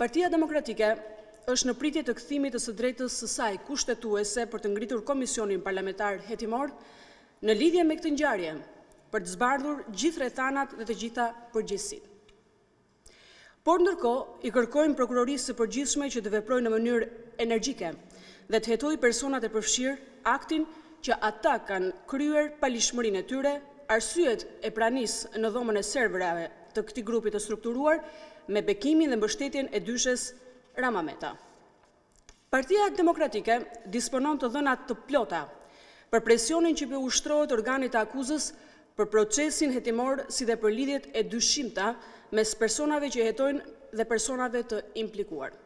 Partia Demokratike është në pritje të këthimit të së drejtës sësaj kushtetuese për të ngritur Komisionin Parlamentar Hetimor në lidhje me këtë njarje për të zbardhur gjithë thanat dhe të gjitha përgjithsit. Por ndërko, i kërkojmë prokurorisë së përgjithshme që të veprojnë në mënyrë energjike dhe të hetoj personat e përfshirë aktin që ata kanë kryer palishmërin e tyre, arsyet e pranis në dhomën e serverave të këti grupi të strukturuar me bekimin dhe mbështetjen e dyshes Rama Meta. Partia Demokratike disponon të dhënat të plota për presionin që për ushtrojët organit të akuzës për procesin hetimor si dhe për lidjet e dyshimta mes personave që jetojnë dhe personave të implikuar.